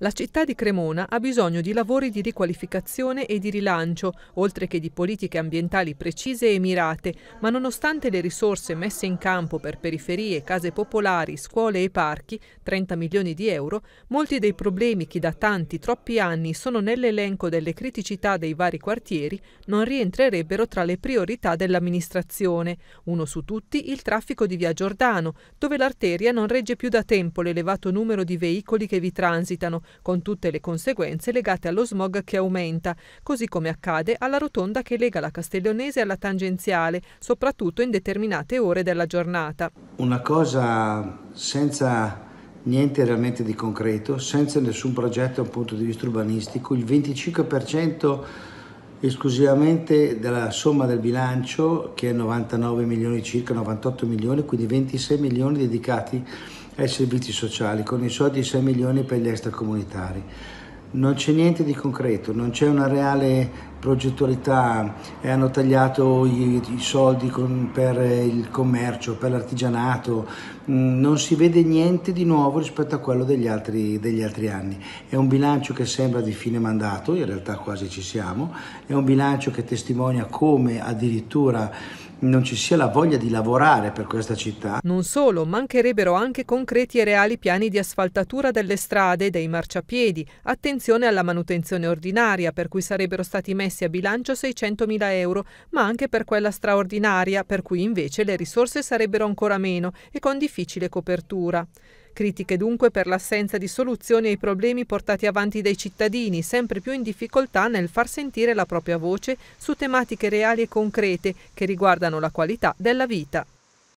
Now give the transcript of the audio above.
La città di Cremona ha bisogno di lavori di riqualificazione e di rilancio, oltre che di politiche ambientali precise e mirate, ma nonostante le risorse messe in campo per periferie, case popolari, scuole e parchi, 30 milioni di euro, molti dei problemi che da tanti, troppi anni sono nell'elenco delle criticità dei vari quartieri non rientrerebbero tra le priorità dell'amministrazione. Uno su tutti il traffico di Via Giordano, dove l'arteria non regge più da tempo l'elevato numero di veicoli che vi transitano con tutte le conseguenze legate allo smog che aumenta, così come accade alla rotonda che lega la Castellonese alla tangenziale, soprattutto in determinate ore della giornata. Una cosa senza niente realmente di concreto, senza nessun progetto da un punto di vista urbanistico, il 25% esclusivamente della somma del bilancio che è 99 milioni circa, 98 milioni, quindi 26 milioni dedicati ai servizi sociali con i soldi 6 milioni per gli extracomunitari. Non c'è niente di concreto, non c'è una reale progettualità, eh, hanno tagliato i, i soldi con, per il commercio, per l'artigianato, mm, non si vede niente di nuovo rispetto a quello degli altri, degli altri, anni. È un bilancio che sembra di fine mandato, in realtà quasi ci siamo, è un bilancio che testimonia come addirittura non ci sia la voglia di lavorare per questa città. Non solo, mancherebbero anche concreti e reali piani di asfaltatura delle strade, dei marciapiedi, attenzione alla manutenzione ordinaria per cui sarebbero stati messi ammessi a bilancio 600.000 euro, ma anche per quella straordinaria, per cui invece le risorse sarebbero ancora meno e con difficile copertura. Critiche dunque per l'assenza di soluzioni ai problemi portati avanti dai cittadini, sempre più in difficoltà nel far sentire la propria voce su tematiche reali e concrete che riguardano la qualità della vita.